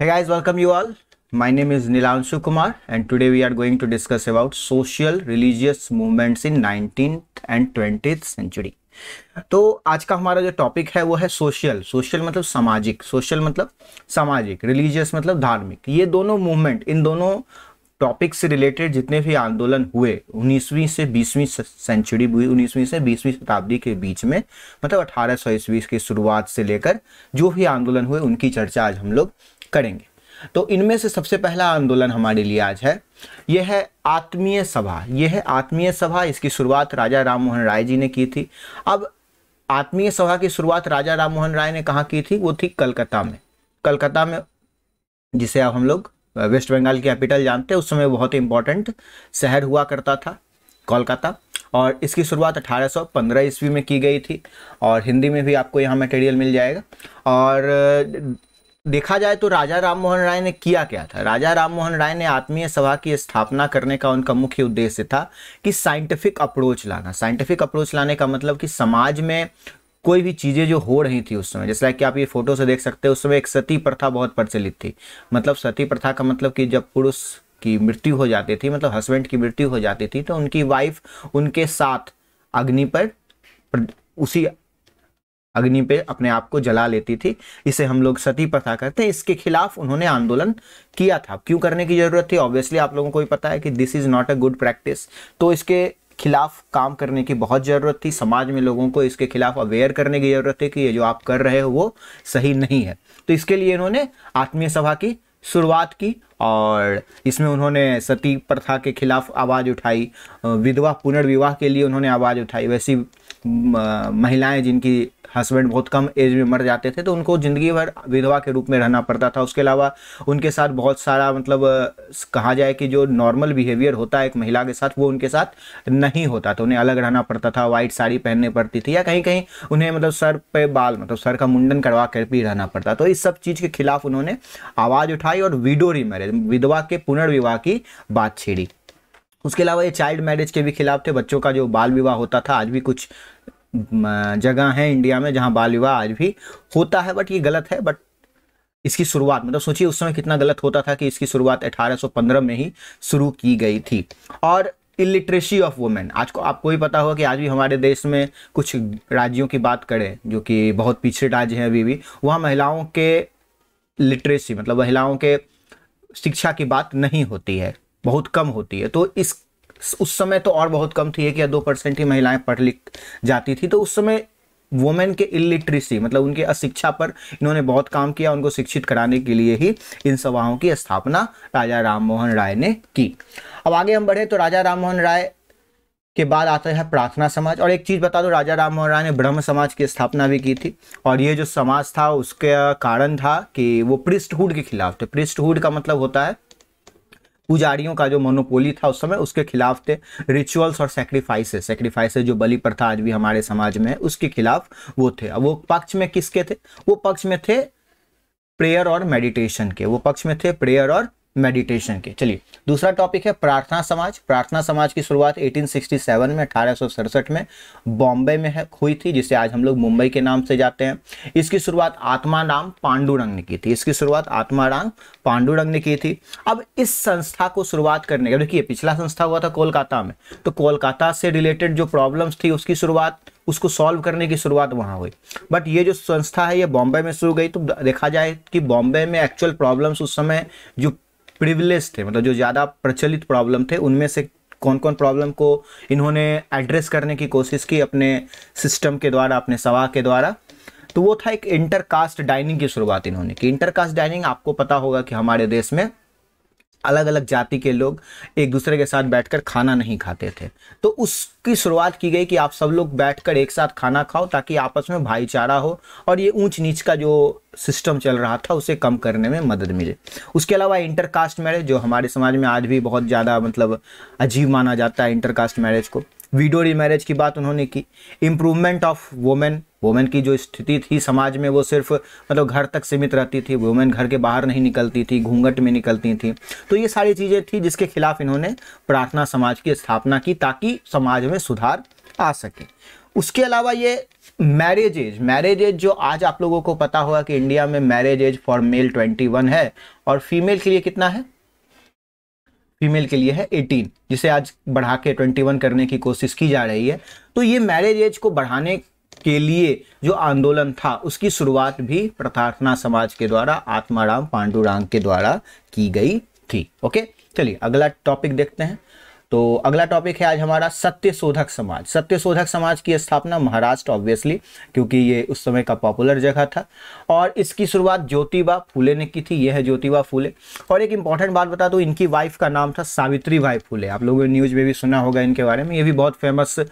Hey guys, welcome you all. My name is Nilanshu Kumar and today we are going to discuss about social religious movements in 19th and 20th century. तो आज का हमारा जो topic है वो है social social मतलब सामाजिक सोशल मतलब सामाजिक रिलीजियस मतलब धार्मिक ये दोनों मूवमेंट इन दोनों टॉपिक से रिलेटेड जितने भी आंदोलन हुए 19वीं से 20वीं सेंचुरी हुई 19वीं से 20वीं शताब्दी के बीच में मतलब अठारह सौ ईस्वी की शुरुआत से लेकर जो भी आंदोलन हुए उनकी चर्चा आज हम लोग करेंगे तो इनमें से सबसे पहला आंदोलन हमारे लिए आज है यह है आत्मीय सभा यह है आत्मीय सभा इसकी शुरुआत राजा राम मोहन राय जी ने की थी अब आत्मीय सभा की शुरुआत राजा राम मोहन राय ने कहाँ की थी वो थी कलकत्ता में कलकत्ता में जिसे अब हम लोग वेस्ट बंगाल कैपिटल जानते हैं उस समय बहुत ही इंपॉर्टेंट शहर हुआ करता था कोलकाता और इसकी शुरुआत 1815 ईस्वी में की गई थी और हिंदी में भी आपको यहाँ मटेरियल मिल जाएगा और देखा जाए तो राजा राम मोहन राय ने किया क्या था राजा राम मोहन राय ने आत्मीय सभा की स्थापना करने का उनका मुख्य उद्देश्य था कि साइंटिफिक अप्रोच लाना साइंटिफिक अप्रोच लाने का मतलब कि समाज में कोई भी चीज़ें जो हो रही थी उस समय जैसा कि आप ये फोटो से देख सकते हैं उस समय एक सती प्रथा बहुत प्रचलित थी मतलब सती प्रथा का मतलब कि जब पुरुष की मृत्यु हो जाती थी मतलब हस्बैंड की मृत्यु हो जाती थी तो उनकी वाइफ उनके साथ अग्नि पर उसी अग्नि पे अपने आप को जला लेती थी इसे हम लोग सती प्रथा कहते हैं इसके खिलाफ उन्होंने आंदोलन किया था क्यों करने की जरूरत थी ऑब्वियसली आप लोगों को भी पता है कि this is not a good practice तो इसके खिलाफ काम करने की बहुत ज़रूरत थी समाज में लोगों को इसके खिलाफ अवेयर करने की ज़रूरत थी कि ये जो आप कर रहे हो वो सही नहीं है तो इसके लिए इन्होंने आत्मीय सभा की शुरुआत की और इसमें उन्होंने सती प्रथा के खिलाफ आवाज़ उठाई विधवा पुनर्विवाह के लिए उन्होंने आवाज़ उठाई वैसी महिलाएं जिनकी हस्बैंड बहुत कम एज में मर जाते थे तो उनको ज़िंदगी भर विधवा के रूप में रहना पड़ता था उसके अलावा उनके साथ बहुत सारा मतलब कहा जाए कि जो नॉर्मल बिहेवियर होता है एक महिला के साथ वो उनके साथ नहीं होता तो उन्हें अलग रहना पड़ता था वाइट साड़ी पहनने पड़ती थी या कहीं कहीं उन्हें मतलब सर पे बाल मतलब सर का मुंडन करवा कर भी रहना पड़ता तो इस सब चीज़ के खिलाफ उन्होंने आवाज़ उठाई और विडो रिमैरिज विधवा के पुनर्विवाह की बात छेड़ी उसके अलावा ये चाइल्ड मैरिज के भी खिलाफ थे बच्चों का जो बाल विवाह होता था आज भी कुछ जगह हैं इंडिया में जहां बाल विवाह आज भी होता है बट ये गलत है बट इसकी शुरुआत मतलब सोचिए उस समय कितना गलत होता था कि इसकी शुरुआत 1815 में ही शुरू की गई थी और इलिटरेसी ऑफ वुमेन आज को आपको भी पता होगा कि आज भी हमारे देश में कुछ राज्यों की बात करें जो कि बहुत पिछड़े राज्य हैं अभी भी वहाँ महिलाओं के लिटरेसी मतलब महिलाओं के शिक्षा की बात नहीं होती है बहुत कम होती है तो इस उस समय तो और बहुत कम थी एक या दो परसेंट ही महिलाएं पढ़ लिख जाती थी तो उस समय वुमेन के इलिटरेसी मतलब उनके अशिक्षा पर इन्होंने बहुत काम किया उनको शिक्षित कराने के लिए ही इन सभाओं की स्थापना राजा राममोहन राय ने की अब आगे हम बढ़े तो राजा राममोहन राय के बाद आता है प्रार्थना समाज और एक चीज़ बता दो राजा राम मोहन राय ने ब्रह्म समाज की स्थापना भी की थी और ये जो समाज था उसके कारण था कि वो पृष्ठहुड के खिलाफ थे पृष्ठहुड का मतलब होता है पुजारियों का जो मोनोपोली था उस समय उसके खिलाफ थे रिचुअल्स और सेक्रीफाइसेज सेक्रीफाइसेज जो बलि प्रथा आज भी हमारे समाज में है उसके खिलाफ वो थे अब वो पक्ष में किसके थे वो पक्ष में थे प्रेयर और मेडिटेशन के वो पक्ष में थे प्रेयर और मेडिटेशन के चलिए दूसरा टॉपिक है प्रार्थना समाज प्रार्थना समाज की शुरुआत 1867 में अठारह में बॉम्बे में है हुई थी जिसे आज हम लोग मुंबई के नाम से जाते हैं इसकी शुरुआत आत्मा नाम पांडुरंग ने की थी इसकी शुरुआत आत्मा राम पांडुरंग ने की थी अब इस संस्था को शुरुआत करने का देखिए पिछला संस्था हुआ था कोलकाता में तो कोलकाता से रिलेटेड जो प्रॉब्लम्स थी उसकी शुरुआत उसको सॉल्व करने की शुरुआत वहाँ हुई बट ये जो संस्था है ये बॉम्बे में शुरू गई तो देखा जाए कि बॉम्बे में एक्चुअल प्रॉब्लम्स उस समय जो प्रिविलेज थे मतलब जो ज़्यादा प्रचलित प्रॉब्लम थे उनमें से कौन कौन प्रॉब्लम को इन्होंने एड्रेस करने की कोशिश की अपने सिस्टम के द्वारा अपने सवा के द्वारा तो वो था एक इंटरकास्ट डाइनिंग की शुरुआत इन्होंने की इंटरकास्ट डाइनिंग आपको पता होगा कि हमारे देश में अलग अलग जाति के लोग एक दूसरे के साथ बैठकर खाना नहीं खाते थे तो उसकी शुरुआत की गई कि आप सब लोग बैठकर एक साथ खाना खाओ ताकि आपस में भाईचारा हो और ये ऊंच नीच का जो सिस्टम चल रहा था उसे कम करने में मदद मिले उसके अलावा इंटरकास्ट मैरिज जो हमारे समाज में आज भी बहुत ज़्यादा मतलब अजीब माना जाता है इंटरकास्ट मैरिज को वीडियो रिमैरिज की बात उन्होंने की इम्प्रूवमेंट ऑफ वोमेन वोमेन की जो स्थिति थी समाज में वो सिर्फ मतलब घर तक सीमित रहती थी वोमेन घर के बाहर नहीं निकलती थी घूंघट में निकलती थी तो ये सारी चीज़ें थी जिसके खिलाफ इन्होंने प्रार्थना समाज की स्थापना की ताकि समाज में सुधार आ सके उसके अलावा ये मैरिज एज मैरिज एज जो आज आप लोगों को पता होगा कि इंडिया में marriage age for male twenty है और फीमेल के लिए कितना है फीमेल के लिए है 18 जिसे आज बढ़ा के 21 करने की कोशिश की जा रही है तो ये मैरिज एज को बढ़ाने के लिए जो आंदोलन था उसकी शुरुआत भी प्रार्थना समाज के द्वारा आत्माराम पांडुराम के द्वारा की गई थी ओके चलिए अगला टॉपिक देखते हैं तो अगला टॉपिक है आज हमारा सत्य शोधक समाज सत्य शोधक समाज की स्थापना महाराष्ट्र ऑब्वियसली क्योंकि ये उस समय का पॉपुलर जगह था और इसकी शुरुआत ज्योतिबा फूले ने की थी यह है ज्योतिबा फूले और एक इंपॉर्टेंट बात बता दो इनकी वाइफ का नाम था सावित्री बाई फूले आप लोगों ने न्यूज़ में भी सुना होगा इनके बारे में ये भी बहुत फेमस आ,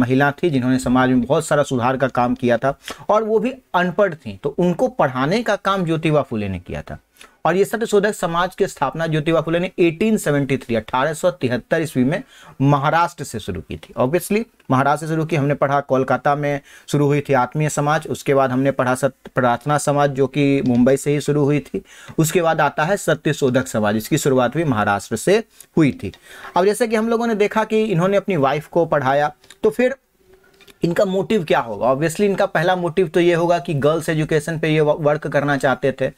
महिला थी जिन्होंने समाज में बहुत सारा सुधार का काम किया था और वो भी अनपढ़ थी तो उनको पढ़ाने का काम ज्योतिबा फूले ने किया था और ये सत्यशोधक समाज की स्थापना ज्योतिबा फुले ने 1873 1873 ईस्वी में महाराष्ट्र से शुरू की थी ऑब्वियसली महाराष्ट्र से शुरू की हमने पढ़ा कोलकाता में शुरू हुई थी आत्मीय समाज उसके बाद हमने पढ़ा सत्य प्रार्थना समाज जो कि मुंबई से ही शुरू हुई थी उसके बाद आता है सत्यशोधक समाज इसकी शुरुआत भी महाराष्ट्र से हुई थी अब जैसे कि हम लोगों ने देखा कि इन्होंने अपनी वाइफ को पढ़ाया तो फिर इनका मोटिव क्या होगा ऑब्वियसली इनका पहला मोटिव तो ये होगा कि गर्ल्स एजुकेशन पे ये वर्क करना चाहते थे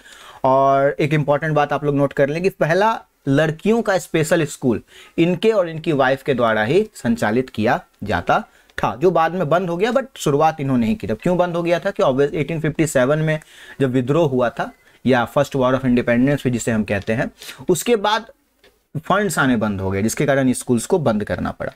और एक इम्पॉर्टेंट बात आप लोग नोट कर लें कि पहला लड़कियों का स्पेशल स्कूल इनके और इनकी वाइफ के द्वारा ही संचालित किया जाता था जो बाद में बंद हो गया बट शुरुआत इन्होंने ही की तब क्यों बंद हो गया था कि ऑब्वियस 1857 में जब विद्रोह हुआ था या फर्स्ट वॉर ऑफ इंडिपेंडेंस भी जिसे हम कहते हैं उसके बाद फंड्स आने बंद हो गए जिसके कारण स्कूल्स को बंद करना पड़ा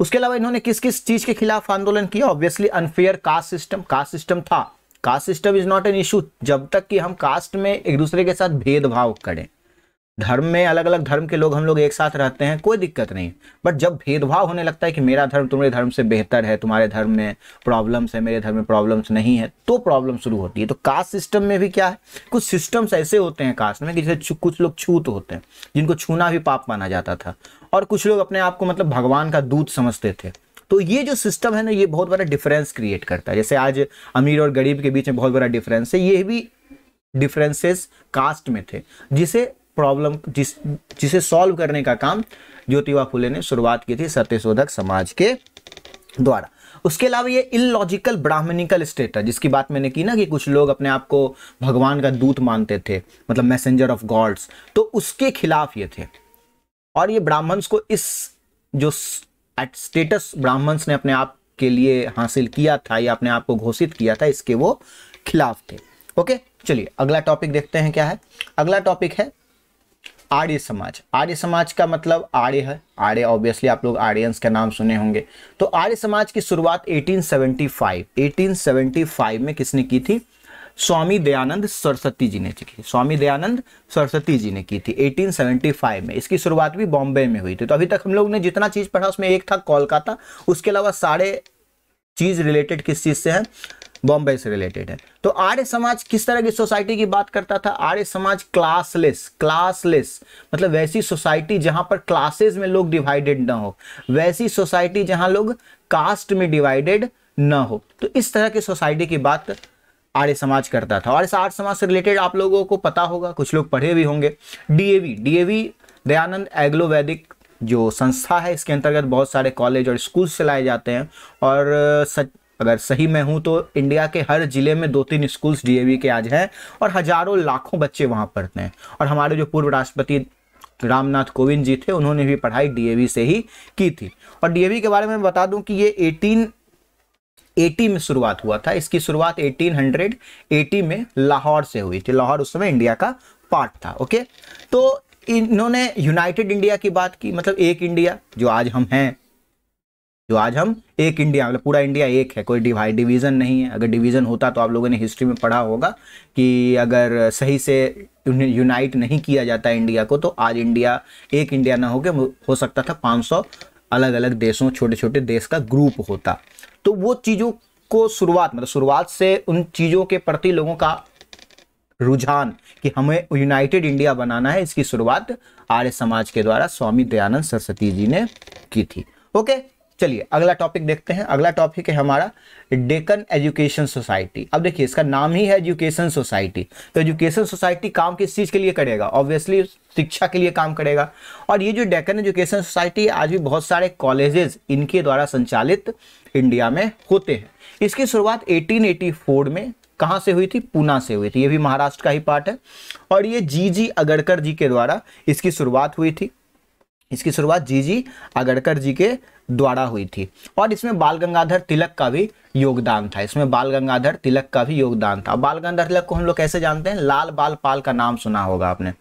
उसके अलावा इन्होंने किस किस चीज़ के खिलाफ आंदोलन किया obviously unfair caste system caste system था caste system is not an issue जब तक कि हम कास्ट में एक दूसरे के साथ भेदभाव करें धर्म में अलग अलग धर्म के लोग हम लोग एक साथ रहते हैं कोई दिक्कत नहीं बट जब भेदभाव होने लगता है कि मेरा धर्म तुम्हारे धर्म से बेहतर है तुम्हारे धर्म में प्रॉब्लम्स है मेरे धर्म में प्रॉब्लम्स नहीं है तो प्रॉब्लम शुरू होती है तो कास्ट सिस्टम में भी क्या है कुछ सिस्टम्स ऐसे होते हैं कास्ट में जिसे जैसे कुछ लोग छूत होते हैं जिनको छूना भी पाप माना जाता था और कुछ लोग अपने आप को मतलब भगवान का दूत समझते थे तो ये जो सिस्टम है ना ये बहुत बड़ा डिफरेंस क्रिएट करता है जैसे आज अमीर और गरीब के बीच में बहुत बड़ा डिफरेंस है ये भी डिफरेंसेस कास्ट में थे जिसे प्रॉब्लम जिस जिसे सॉल्व करने का काम ज्योतिबा फुले ने शुरुआत की थी सत्यशोधक समाज के द्वारा उसके अलावा ये इलॉजिकल ब्राह्मणिकल स्टेट है जिसकी बात मैंने की ना कि कुछ लोग अपने आप को भगवान का दूत मानते थे मतलब मैसेंजर ऑफ गॉड्स तो उसके खिलाफ ये थे और ये ब्राह्मण्स को इस जो स्टेटस ब्राह्मण्स ने अपने आप के लिए हासिल किया था या अपने आप को घोषित किया था इसके वो खिलाफ थे ओके चलिए अगला टॉपिक देखते हैं क्या है अगला टॉपिक है आर्य समाज आर्य समाज का मतलब आर्य है आर्य ऑब्वियसली आप लोग आर्यंस का नाम सुने होंगे तो आर्य समाज की शुरुआत 1875 1875 में किसने की थी स्वामी दयानंद सरस्वती जी ने की स्वामी दयानंद सरस्वती जी ने की थी 1875 में इसकी शुरुआत भी बॉम्बे में हुई थी तो अभी तक हम लोग ने जितना चीज़ पढ़ा उसमें एक था कोलकाता उसके अलावा सारे चीज़ रिलेटेड किस चीज़ से है बॉम्बे से रिलेटेड है तो आर्य समाज किस तरह की सोसाइटी की बात करता था आर्य समाज क्लासलेस क्लासलेस मतलब वैसी सोसाइटी जहां पर क्लासेस में लोग डिवाइडेड ना हो वैसी सोसाइटी जहां लोग कास्ट में डिवाइडेड ना हो तो इस तरह की सोसाइटी की बात आर्य समाज करता था और इस आर्य समाज से रिलेटेड आप लोगों को पता होगा कुछ लोग पढ़े भी होंगे डीएवी डीएवी दयानंद एग्लो वैदिक जो संस्था है इसके अंतर्गत बहुत सारे कॉलेज और स्कूल्स चलाए जाते हैं और सच अगर सही मैं हूँ तो इंडिया के हर ज़िले में दो तीन स्कूल्स डीएवी के आज हैं और हज़ारों लाखों बच्चे वहाँ पढ़ते हैं और हमारे जो पूर्व राष्ट्रपति रामनाथ कोविंद जी थे उन्होंने भी पढ़ाई डीएवी से ही की थी और डीएवी के बारे में बता दूं कि ये एटीन 1880 में शुरुआत हुआ था इसकी शुरुआत 1880 में लाहौर से हुई थी लाहौर उस समय इंडिया का पार्ट था ओके तो इन्होंने यूनाइटेड इंडिया की बात की मतलब एक इंडिया जो आज हम हैं जो आज हम एक इंडिया मतलब पूरा इंडिया एक है कोई डिवाइड डिवीज़न नहीं है अगर डिवीज़न होता तो आप लोगों ने हिस्ट्री में पढ़ा होगा कि अगर सही से यूनाइट नहीं किया जाता इंडिया को तो आज इंडिया एक इंडिया ना होकर हो सकता था 500 अलग अलग देशों छोटे छोटे देश का ग्रुप होता तो वो चीज़ों को शुरुआत मतलब शुरुआत से उन चीज़ों के प्रति लोगों का रुझान कि हमें यूनाइटेड इंडिया बनाना है इसकी शुरुआत आर्य समाज के द्वारा स्वामी दयानंद सरस्वती जी ने की थी ओके चलिए अगला टॉपिक देखते हैं अगला टॉपिक है हमारा डेकन एजुकेशन सोसाइटी अब देखिए इसका नाम ही है एजुकेशन सोसाइटी तो एजुकेशन सोसाइटी काम किस चीज़ के लिए करेगा ऑब्वियसली शिक्षा के लिए काम करेगा और ये जो डेकन एजुकेशन सोसाइटी आज भी बहुत सारे कॉलेजेस इनके द्वारा संचालित इंडिया में होते हैं इसकी शुरुआत एटीन में कहाँ से हुई थी पूना से हुई थी ये भी महाराष्ट्र का ही पार्ट है और ये जी जी अगड़कर जी के द्वारा इसकी शुरुआत हुई थी इसकी शुरुआत जी जी आगड़कर जी के द्वारा हुई थी और इसमें बाल गंगाधर तिलक का भी योगदान था इसमें बाल गंगाधर तिलक का भी योगदान था बाल गंगाधर तिलक को हम लोग कैसे जानते हैं लाल बाल पाल का नाम सुना होगा आपने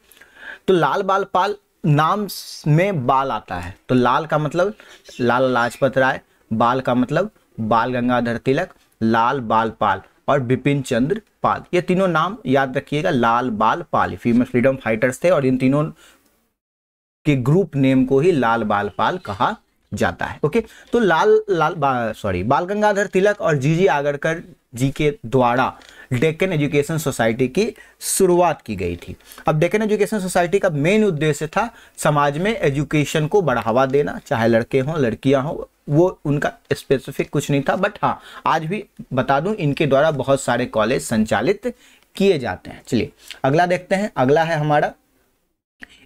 तो लाल बाल पाल नाम में बाल आता है तो लाल का मतलब लाल लाजपत राय बाल का मतलब बाल गंगाधर तिलक लाल बाल पाल और बिपिन चंद्र पाल ये तीनों नाम याद रखिएगा लाल बाल पाल फीमेल फ्रीडम फाइटर्स थे और इन तीनों के ग्रुप नेम को ही लाल बाल पाल कहा जाता है ओके तो लाल लाल बा, सॉरी बाल गंगाधर तिलक और जी जी आगरकर जी के द्वारा डेक्कन एजुकेशन सोसाइटी की शुरुआत की गई थी अब डेक्कन एजुकेशन सोसाइटी का मेन उद्देश्य था समाज में एजुकेशन को बढ़ावा देना चाहे लड़के हों लड़कियां हों वो उनका स्पेसिफिक कुछ नहीं था बट हाँ आज भी बता दूं इनके द्वारा बहुत सारे कॉलेज संचालित किए जाते हैं चलिए अगला देखते हैं अगला है हमारा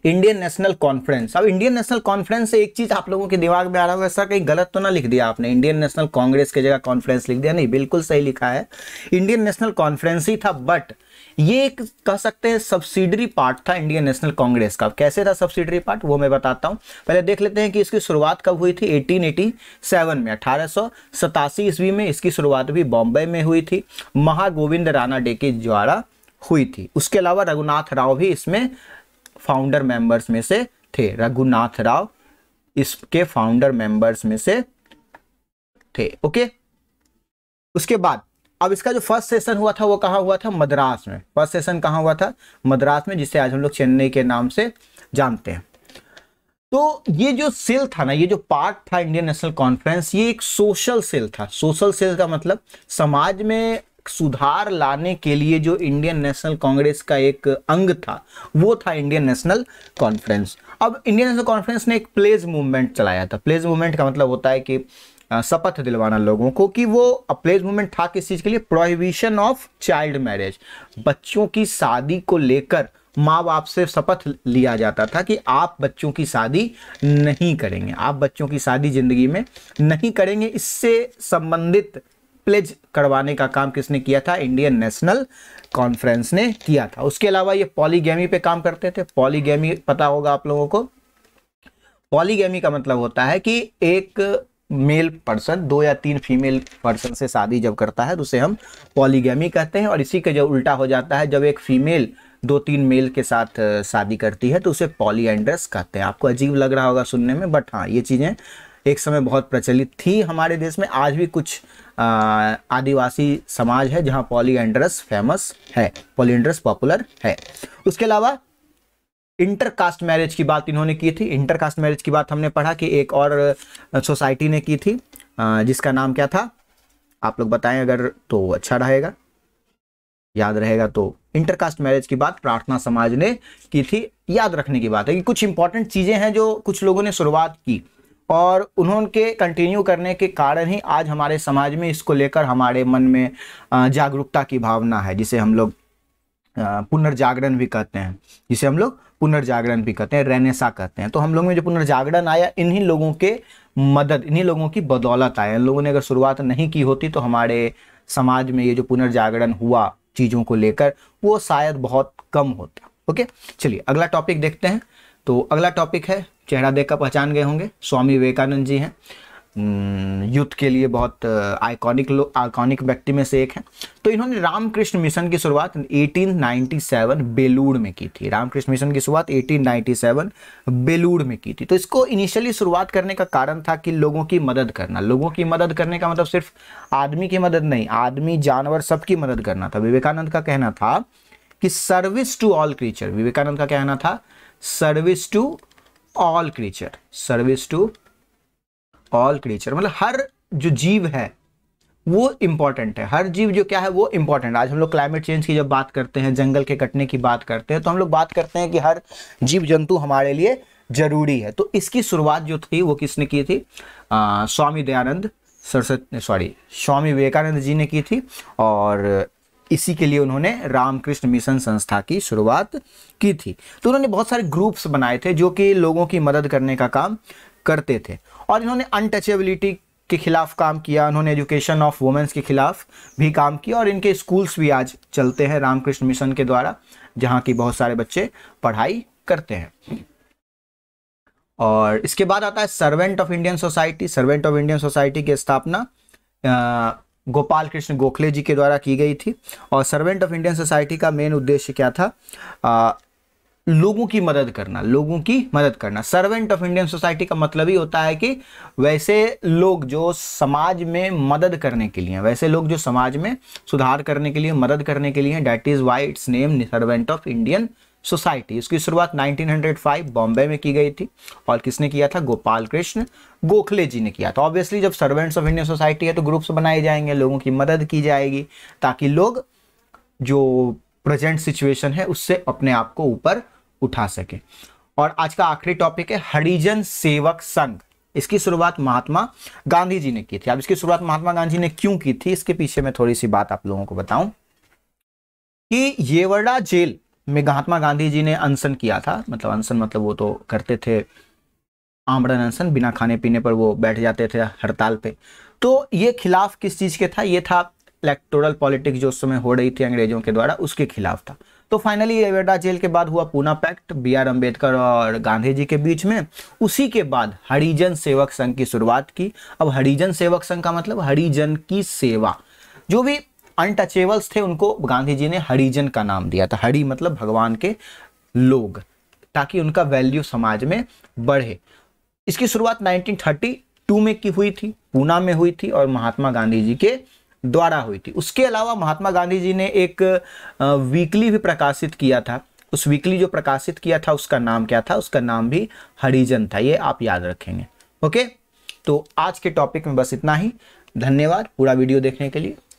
इंडियन नेशनल कॉन्फ्रेंस अब इंडियन नेशनल कॉन्फ्रेंस से एक चीज आप लोगों के दिमाग में आ रहा होगा सर कहीं गलत तो ना लिख दिया आपने इंडियन नेशनल कांग्रेस की जगह कॉन्फ्रेंस लिख दिया नहीं बिल्कुल सही लिखा है इंडियन नेशनल कॉन्फ्रेंस ही था बट ये एक कह सकते हैं सब्सिडरी पार्ट था इंडियन नेशनल कांग्रेस का कैसे था सब्सिडरी पार्ट वो मैं बताता हूँ पहले देख लेते हैं कि इसकी शुरुआत कब हुई थी 1887 में अठारह ईस्वी में इसकी शुरुआत भी बॉम्बे में हुई थी महागोविंद राणा डे के द्वारा हुई थी उसके अलावा रघुनाथ राव भी इसमें फाउंडर मेंबर्स में से थे रघुनाथ राव इसके फाउंडर मेंबर्स में से थे ओके उसके बाद अब इसका जो फर्स्ट सेशन हुआ था वो कहा हुआ था मद्रास में फर्स्ट सेशन कहा हुआ था मद्रास में जिसे आज हम लोग चेन्नई के नाम से जानते हैं तो ये जो सेल था ना ये जो पार्ट था इंडियन नेशनल कॉन्फ्रेंस ये एक सोशल सेल था सोशल सेल का मतलब समाज में सुधार लाने के लिए जो इंडियन नेशनल कांग्रेस का एक अंग था वो था इंडियन नेशनल कॉन्फ्रेंस अब इंडियन नेशनल कॉन्फ्रेंस ने एक प्लेज मूवमेंट चलाया था प्लेज मूवमेंट का मतलब होता है कि शपथ दिलवाना लोगों को कि वो प्लेज मूवमेंट था किस चीज़ के लिए प्रोहिबिशन ऑफ चाइल्ड मैरिज बच्चों की शादी को लेकर माँ बाप से शपथ लिया जाता था कि आप बच्चों की शादी नहीं करेंगे आप बच्चों की शादी जिंदगी में नहीं करेंगे इससे संबंधित प्लेज करवाने का काम किसने किया था इंडियन नेशनल कॉन्फ्रेंस ने किया था उसके अलावा ये पॉलीगेमी पे काम करते थे पॉलीगेमी पता होगा आप लोगों को पॉलीगेमी का मतलब होता है कि एक मेल पर्सन दो या तीन फीमेल पर्सन से शादी जब करता है तो उसे हम पॉलीगेमी कहते हैं और इसी के जो उल्टा हो जाता है जब एक फीमेल दो तीन मेल के साथ शादी करती है तो उसे पॉलीएंड्रस कहते हैं आपको अजीब लग रहा होगा सुनने में बट हाँ ये चीज़ें एक समय बहुत प्रचलित थी हमारे देश में आज भी कुछ आदिवासी समाज है जहाँ पॉलीएंड्रस फेमस है पॉलीएंड्रस पॉपुलर है उसके अलावा इंटर कास्ट मैरिज की बात इन्होंने की थी इंटर कास्ट मैरिज की बात हमने पढ़ा कि एक और सोसाइटी ने की थी जिसका नाम क्या था आप लोग बताएं अगर तो अच्छा रहेगा याद रहेगा तो इंटर कास्ट मैरिज की बात प्रार्थना समाज ने की थी याद रखने की बात है कि कुछ इंपॉर्टेंट चीज़ें हैं जो कुछ लोगों ने शुरुआत की और उन्होंने कंटिन्यू करने के कारण ही आज हमारे समाज में इसको लेकर हमारे मन में जागरूकता की भावना है जिसे हम लोग पुनर्जागरण भी कहते हैं जिसे हम लोग पुनर्जागरण भी कहते हैं रेनेसा कहते हैं तो हम लोग में जो पुनर्जागरण आया इन्हीं लोगों के मदद इन्हीं लोगों की बदौलत आया इन लोगों ने अगर शुरुआत नहीं की होती तो हमारे समाज में ये जो पुनर्जागरण हुआ चीज़ों को लेकर वो शायद बहुत कम होता ओके चलिए अगला टॉपिक देखते हैं तो अगला टॉपिक है चेहरा देखकर पहचान गए होंगे स्वामी विवेकानंद जी हैं यूथ के लिए बहुत आइकॉनिक लोग आइकॉनिक व्यक्ति में से एक हैं तो इन्होंने रामकृष्ण मिशन की शुरुआत 1897 बेलूर में की थी रामकृष्ण मिशन की शुरुआत 1897 बेलूर में की थी तो इसको इनिशियली शुरुआत करने का कारण था कि लोगों की मदद करना लोगों की मदद करने का मतलब सिर्फ आदमी की मदद नहीं आदमी जानवर सबकी मदद करना था विवेकानंद का कहना था कि service to all creature Vivekananda का कहना था service to all creature service to all creature मतलब हर जो जीव है वो इंपॉर्टेंट है हर जीव जो क्या है वो इंपॉर्टेंट आज हम लोग क्लाइमेट चेंज की जब बात करते हैं जंगल के कटने की बात करते हैं तो हम लोग बात करते हैं कि हर जीव जंतु हमारे लिए जरूरी है तो इसकी शुरुआत जो थी वो किसने की थी आ, स्वामी दयानंद सरस्वती सॉरी स्वामी विवेकानंद जी ने की थी और इसी के लिए उन्होंने रामकृष्ण मिशन संस्था की शुरुआत की थी तो उन्होंने बहुत सारे ग्रुप्स बनाए थे जो कि लोगों की मदद करने का काम करते थे और इन्होंने अनटचेबिलिटी के खिलाफ काम किया उन्होंने एजुकेशन ऑफ वुमेंस के खिलाफ भी काम किया और इनके स्कूल्स भी आज चलते हैं रामकृष्ण मिशन के द्वारा जहाँ की बहुत सारे बच्चे पढ़ाई करते हैं और इसके बाद आता है servant of Indian society servant of Indian society की स्थापना गोपाल कृष्ण गोखले जी के द्वारा की गई थी और सर्वेंट ऑफ इंडियन सोसाइटी का मेन उद्देश्य क्या था आ, लोगों की मदद करना लोगों की मदद करना सर्वेंट ऑफ इंडियन सोसाइटी का मतलब ही होता है कि वैसे लोग जो समाज में मदद करने के लिए वैसे लोग जो समाज में सुधार करने के लिए मदद करने के लिए that is why it's name servant of Indian society इसकी शुरुआत 1905 बॉम्बे में की गई थी और किसने किया था गोपाल कृष्ण गोखले जी ने किया था ऑब्वियसली जब सर्वेंट्स ऑफ इंडियन सोसाइटी है तो ग्रुप्स बनाए जाएंगे लोगों की मदद की जाएगी ताकि लोग जो प्रेजेंट सिचुएशन है उससे अपने आप को ऊपर उठा सके और आज का आखिरी टॉपिक है हरिजन सेवक संघ इसकी शुरुआत महात्मा गांधी जी ने की थी अब इसकी शुरुआत महात्मा गांधी ने क्यों की थी इसके पीछे मैं थोड़ी सी बात आप लोगों को बताऊं कि येवड़ा जेल में महात्मा गांधी जी ने अनशन किया था मतलब अनशन मतलब वो तो करते थे आमरण अनशन बिना खाने पीने पर वो बैठ जाते थे हड़ताल पे तो ये खिलाफ किस चीज़ के था ये था इलेक्टोरल पॉलिटिक्स जो उस समय हो रही थी अंग्रेजों के द्वारा उसके खिलाफ था तो फाइनली एवेडा जेल के बाद हुआ Poona pact B R Ambedkar और गांधी जी के बीच में उसी के बाद हरिजन सेवक संघ की शुरुआत की अब हरिजन सेवक संघ का मतलब हरिजन की सेवा जो भी अनटचेबल्स थे उनको गांधी जी ने हरिजन का नाम दिया था हरि मतलब भगवान के लोग ताकि उनका वैल्यू समाज में बढ़े इसकी शुरुआत 1932 में की हुई थी पूना में हुई थी और महात्मा गांधी जी के द्वारा हुई थी उसके अलावा महात्मा गांधी जी ने एक वीकली भी प्रकाशित किया था उस वीकली जो प्रकाशित किया था उसका नाम क्या था उसका नाम भी हरिजन था ये आप याद रखेंगे ओके तो आज के टॉपिक में बस इतना ही धन्यवाद पूरा वीडियो देखने के लिए